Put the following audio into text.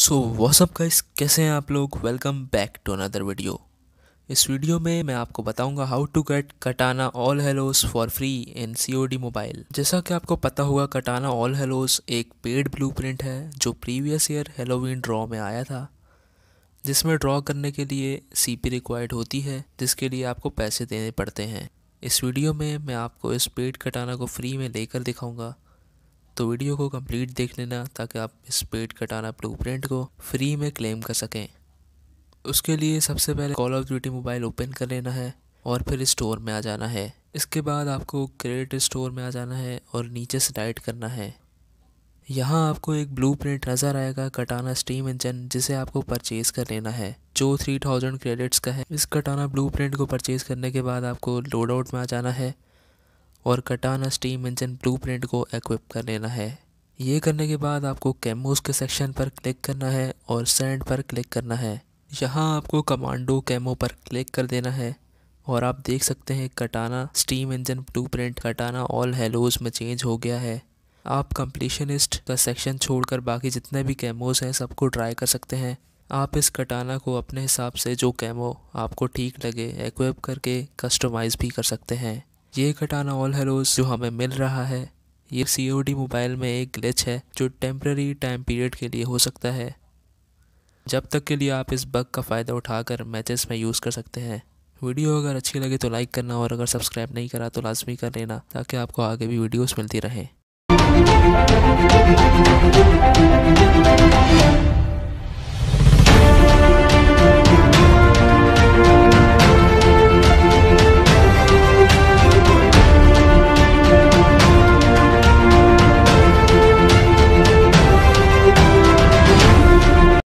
so what's up guys कैसे हैं आप लोग welcome back to another video इस वीडियो में मैं आपको बताऊंगा how to get Katana All Hallows for free in C mobile जैसा कि आपको पता होगा कटाना ऑल हेलोस एक पेड ब्लूप्रिंट है जो प्रीवियस ईयर हेलोविन ड्रॉ में आया था जिसमें ड्रॉ करने के लिए पी रिक्वायर्ड होती है जिसके लिए आपको पैसे देने पड़ते हैं इस वीडियो में मैं आपको इस पेड कटाना को फ्री में लेकर दिखाऊँगा तो वीडियो को कंप्लीट देख लेना ताकि आप इस पेड कटाना प्रिंट को फ्री में क्लेम कर सकें उसके लिए सबसे पहले Call of Duty mobile open कर लेना है और फिर स्टोर में आ जाना है इसके बाद आपको क्रेडिट स्टोर में आ जाना है और नीचे स्लाइड करना है यहाँ आपको एक प्रिंट नज़र आएगा कटाना स्टीम इंजन जिसे आपको परचेज़ कर लेना है जो थ्री थाउजेंड क्रेडिट्स का है इस कटाना प्रिंट को परचेज़ करने के बाद आपको लोड आउट में आ जाना है और कटाना स्टीम इंजन ब्लूप्रिंट को एक्विप कर लेना है ये करने के बाद आपको कैमोज के सेक्शन पर क्लिक करना है और सेंड पर क्लिक करना है यहाँ आपको कमांडो कैमो पर क्लिक कर देना है और आप देख सकते हैं Katana steam engine blueprint Katana All Hallows में चेंज हो गया है आप कंप्लीशनिस्ट का सेक्शन छोड़कर बाकी जितने भी कैमोज हैं सबको ट्राई कर सकते हैं आप इस कटाना को अपने हिसाब से जो कैमो आपको ठीक लगे एक्वेप करके कस्टमाइज़ भी कर सकते हैं ये कटाना ऑल हेलोज जो हमें मिल रहा है ये सी मोबाइल में एक ग्लिच है जो टेम्प्रेरी टाइम पीरियड के लिए हो सकता है जब तक के लिए आप इस बग का फ़ायदा उठाकर मैचेस में यूज़ कर सकते हैं वीडियो अगर अच्छी लगे तो लाइक करना और अगर सब्सक्राइब नहीं करा तो लाजमी कर लेना ताकि आपको आगे भी वीडियोस मिलती रहें